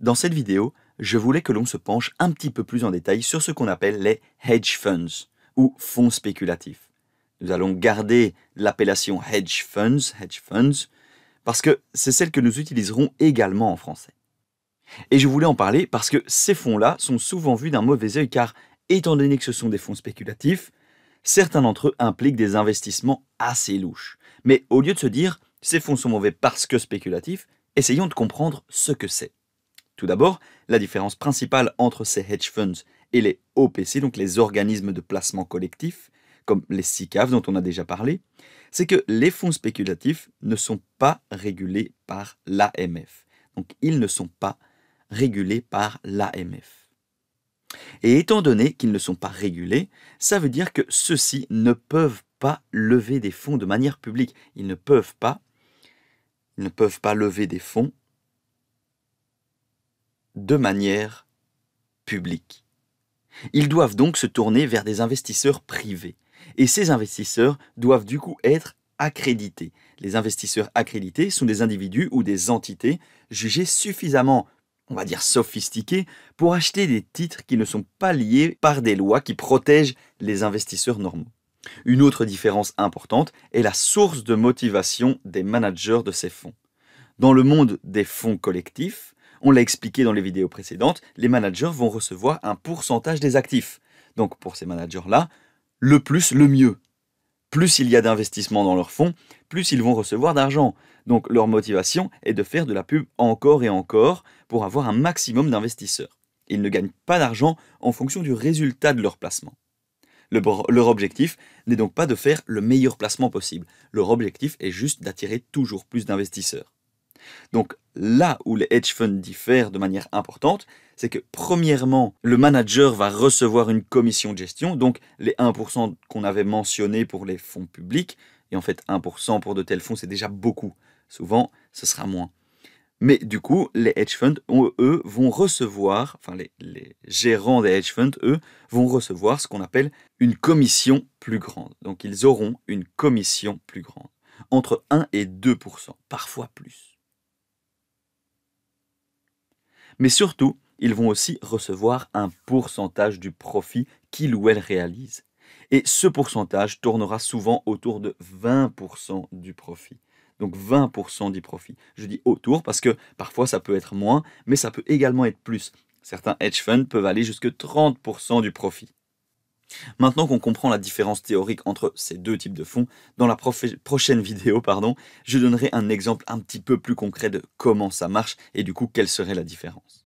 Dans cette vidéo, je voulais que l'on se penche un petit peu plus en détail sur ce qu'on appelle les hedge funds ou fonds spéculatifs. Nous allons garder l'appellation hedge funds, hedge funds, parce que c'est celle que nous utiliserons également en français. Et je voulais en parler parce que ces fonds-là sont souvent vus d'un mauvais œil car, étant donné que ce sont des fonds spéculatifs, certains d'entre eux impliquent des investissements assez louches. Mais au lieu de se dire ces fonds sont mauvais parce que spéculatifs, essayons de comprendre ce que c'est. Tout d'abord, la différence principale entre ces hedge funds et les OPC, donc les organismes de placement collectif, comme les SICAV dont on a déjà parlé, c'est que les fonds spéculatifs ne sont pas régulés par l'AMF. Donc ils ne sont pas régulés par l'AMF. Et étant donné qu'ils ne sont pas régulés, ça veut dire que ceux-ci ne peuvent pas lever des fonds de manière publique. Ils ne peuvent pas, ils ne peuvent pas lever des fonds de manière publique. Ils doivent donc se tourner vers des investisseurs privés. Et ces investisseurs doivent du coup être accrédités. Les investisseurs accrédités sont des individus ou des entités jugés suffisamment, on va dire, sophistiqués pour acheter des titres qui ne sont pas liés par des lois qui protègent les investisseurs normaux. Une autre différence importante est la source de motivation des managers de ces fonds. Dans le monde des fonds collectifs, on l'a expliqué dans les vidéos précédentes, les managers vont recevoir un pourcentage des actifs. Donc pour ces managers-là, le plus, le mieux. Plus il y a d'investissement dans leurs fonds, plus ils vont recevoir d'argent. Donc leur motivation est de faire de la pub encore et encore pour avoir un maximum d'investisseurs. Ils ne gagnent pas d'argent en fonction du résultat de leur placement. leur objectif n'est donc pas de faire le meilleur placement possible. Leur objectif est juste d'attirer toujours plus d'investisseurs. Donc là où les hedge funds diffèrent de manière importante, c'est que premièrement, le manager va recevoir une commission de gestion, donc les 1% qu'on avait mentionnés pour les fonds publics, et en fait 1% pour de tels fonds, c'est déjà beaucoup. Souvent, ce sera moins. Mais du coup, les hedge funds, eux, vont recevoir, enfin les, les gérants des hedge funds, eux, vont recevoir ce qu'on appelle une commission plus grande. Donc ils auront une commission plus grande, entre 1 et 2%, parfois plus. Mais surtout, ils vont aussi recevoir un pourcentage du profit qu'ils ou elles réalisent. Et ce pourcentage tournera souvent autour de 20% du profit. Donc 20% du profit. Je dis autour parce que parfois ça peut être moins, mais ça peut également être plus. Certains hedge funds peuvent aller jusque 30% du profit. Maintenant qu'on comprend la différence théorique entre ces deux types de fonds, dans la prochaine vidéo, pardon, je donnerai un exemple un petit peu plus concret de comment ça marche et du coup quelle serait la différence.